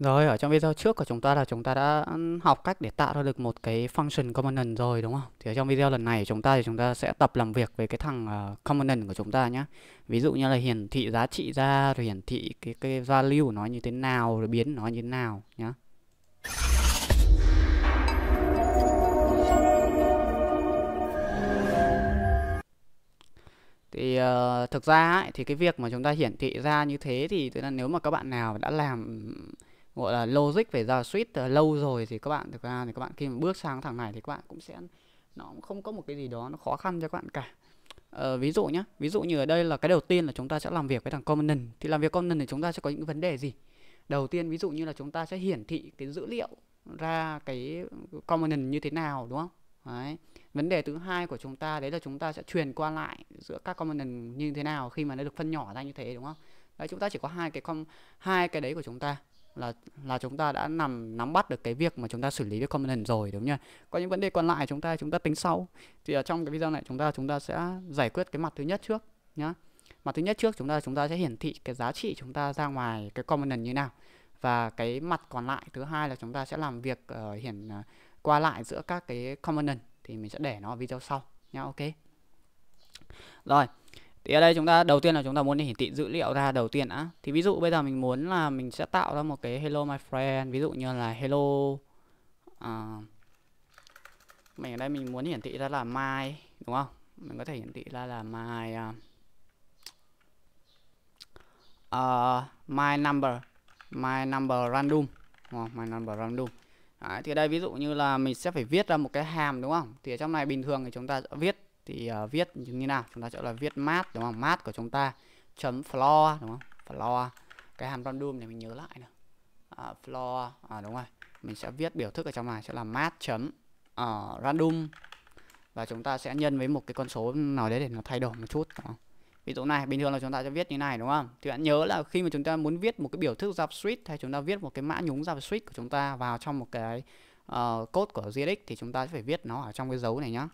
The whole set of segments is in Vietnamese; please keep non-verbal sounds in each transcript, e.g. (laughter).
Rồi, ở trong video trước của chúng ta là chúng ta đã học cách để tạo ra được một cái function component rồi đúng không? Thì ở trong video lần này chúng ta thì chúng ta sẽ tập làm việc với cái thằng uh, component của chúng ta nhé. Ví dụ như là hiển thị giá trị ra, rồi hiển thị cái cái value của nó như thế nào, rồi biến nó như thế nào nhé. thì uh, thực ra ấy, thì cái việc mà chúng ta hiển thị ra như thế thì tức là nếu mà các bạn nào đã làm gọi là logic về JavaScript ờ, lâu rồi thì các bạn thực ra thì các bạn khi mà bước sang thằng này thì các bạn cũng sẽ nó cũng không có một cái gì đó nó khó khăn cho các bạn cả ờ, ví dụ nhé ví dụ như ở đây là cái đầu tiên là chúng ta sẽ làm việc với thằng component thì làm việc component thì chúng ta sẽ có những vấn đề gì đầu tiên ví dụ như là chúng ta sẽ hiển thị cái dữ liệu ra cái component như thế nào đúng không đấy vấn đề thứ hai của chúng ta đấy là chúng ta sẽ truyền qua lại giữa các component như thế nào khi mà nó được phân nhỏ ra như thế đúng không đấy chúng ta chỉ có hai cái com hai cái đấy của chúng ta là là chúng ta đã nằm nắm bắt được cái việc mà chúng ta xử lý với component rồi đúng không nhỉ? Có những vấn đề còn lại chúng ta chúng ta tính sau. Thì ở trong cái video này chúng ta chúng ta sẽ giải quyết cái mặt thứ nhất trước nhá. Mặt thứ nhất trước chúng ta chúng ta sẽ hiển thị cái giá trị chúng ta ra ngoài cái component như nào. Và cái mặt còn lại thứ hai là chúng ta sẽ làm việc uh, hiển uh, qua lại giữa các cái component thì mình sẽ để nó ở video sau nhá ok. Rồi, thì ở đây chúng ta đầu tiên là chúng ta muốn hiển thị dữ liệu ra đầu tiên á thì ví dụ bây giờ mình muốn là mình sẽ tạo ra một cái hello my friend ví dụ như là hello uh, mình ở đây mình muốn hiển thị ra là my đúng không mình có thể hiển thị ra là my uh, uh, my number my number random đúng không? my number random Đấy, thì đây ví dụ như là mình sẽ phải viết ra một cái hàm đúng không thì ở trong này bình thường thì chúng ta sẽ viết thì uh, viết như thế nào chúng ta sẽ là viết mát đúng không mát của chúng ta chấm floor đúng không floor cái hàm random này mình nhớ lại nè uh, à, floor à, đúng rồi mình sẽ viết biểu thức ở trong này sẽ là mát chấm uh, random và chúng ta sẽ nhân với một cái con số nào đấy để nó thay đổi một chút đúng không? ví dụ này bình thường là chúng ta sẽ viết như này đúng không thì bạn nhớ là khi mà chúng ta muốn viết một cái biểu thức JavaScript hay chúng ta viết một cái mã nhúng JavaScript của chúng ta vào trong một cái uh, code của JDK thì chúng ta sẽ phải viết nó ở trong cái dấu này nhá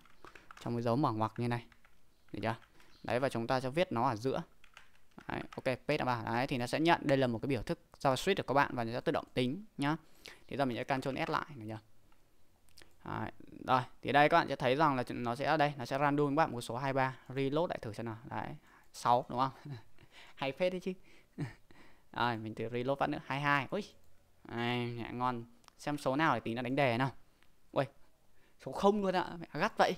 trong cái dấu mở ngoặc như này được chưa đấy và chúng ta sẽ viết nó ở giữa đấy, ok page vào đấy thì nó sẽ nhận đây là một cái biểu thức JavaScript của các bạn và nó sẽ tự động tính nhá thì giờ mình sẽ Ctrl S lại được chưa Đấy, rồi thì đây các bạn sẽ thấy rằng là nó sẽ đây nó sẽ random các bạn một số 23 reload lại thử xem nào đấy 6 đúng không (laughs) hay phết đấy chứ (laughs) rồi mình thử reload vẫn nữa 22 ui à, ngon xem số nào để tí nó đánh đề nào ui số không luôn ạ à. gắt vậy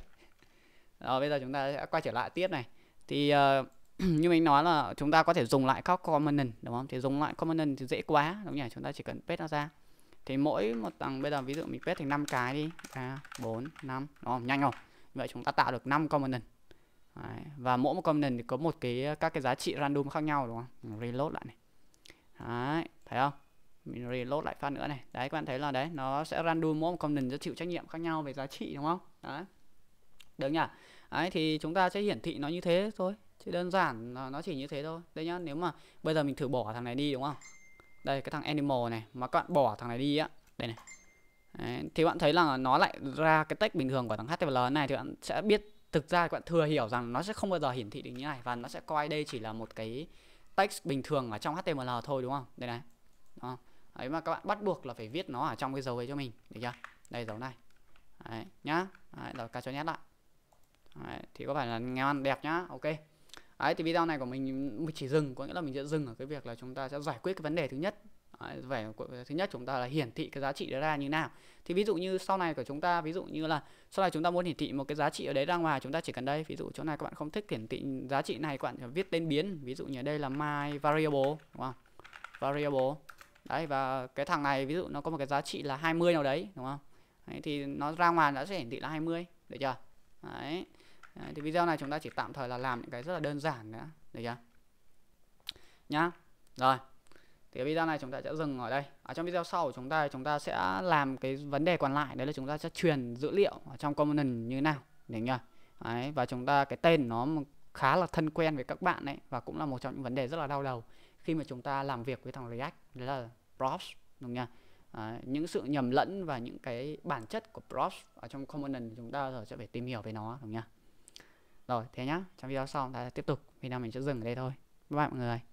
rồi ờ, bây giờ chúng ta sẽ quay trở lại tiếp này. Thì uh, (clears throat) như mình nói là chúng ta có thể dùng lại các component đúng không? Thì dùng lại component thì dễ quá đúng nhỉ? Chúng ta chỉ cần paste nó ra. Thì mỗi một tầng bây giờ ví dụ mình paste thành 5 cái đi. 3 4 5 đúng không? Nhanh không? Vậy chúng ta tạo được 5 component. Đấy. Và mỗi một component thì có một cái ờ, các cái giá trị random khác nhau đúng không? Mình reload lại này. Đấy, thấy không? Mình reload lại phát nữa này. Đấy các bạn thấy là đấy, nó sẽ random mỗi một component sẽ chịu trách nhiệm khác nhau về giá trị đúng không? Đấy được nhỉ đấy thì chúng ta sẽ hiển thị nó như thế thôi chứ đơn giản nó chỉ như thế thôi đây nhá nếu mà bây giờ mình thử bỏ thằng này đi đúng không đây cái thằng animal này mà các bạn bỏ thằng này đi á đây này Đấy, thì bạn thấy là nó lại ra cái text bình thường của thằng HTML này thì bạn sẽ biết thực ra các bạn thừa hiểu rằng nó sẽ không bao giờ hiển thị được như này và nó sẽ coi đây chỉ là một cái text bình thường ở trong HTML thôi đúng không đây này đó. ấy mà các bạn bắt buộc là phải viết nó ở trong cái dấu ấy cho mình được chưa đây dấu này Đấy, nhá rồi ca cho nhét lại thì có phải là ngon đẹp nhá ok đấy thì video này của mình chỉ dừng có nghĩa là mình sẽ dừng ở cái việc là chúng ta sẽ giải quyết cái vấn đề thứ nhất vẻ thứ nhất chúng ta là hiển thị cái giá trị đó ra như nào thì ví dụ như sau này của chúng ta ví dụ như là sau này chúng ta muốn hiển thị một cái giá trị ở đấy ra ngoài chúng ta chỉ cần đây ví dụ chỗ này các bạn không thích hiển thị giá trị này các bạn viết tên biến ví dụ như ở đây là my variable đúng không variable đấy và cái thằng này ví dụ nó có một cái giá trị là 20 nào đấy đúng không đấy, thì nó ra ngoài nó sẽ hiển thị là 20 được chưa đấy Đấy, thì video này chúng ta chỉ tạm thời là làm những cái rất là đơn giản nữa được chưa nhá rồi thì video này chúng ta sẽ dừng ở đây ở trong video sau của chúng ta chúng ta sẽ làm cái vấn đề còn lại đấy là chúng ta sẽ truyền dữ liệu ở trong component như nào được chưa đấy, và chúng ta cái tên nó khá là thân quen với các bạn đấy và cũng là một trong những vấn đề rất là đau đầu khi mà chúng ta làm việc với thằng React đấy là props đúng không À, những sự nhầm lẫn và những cái bản chất của props ở trong component chúng ta giờ sẽ phải tìm hiểu về nó đúng không nhỉ rồi thế nhá, trong video sau ta tiếp tục, video mình sẽ dừng ở đây thôi. Bye bye mọi người.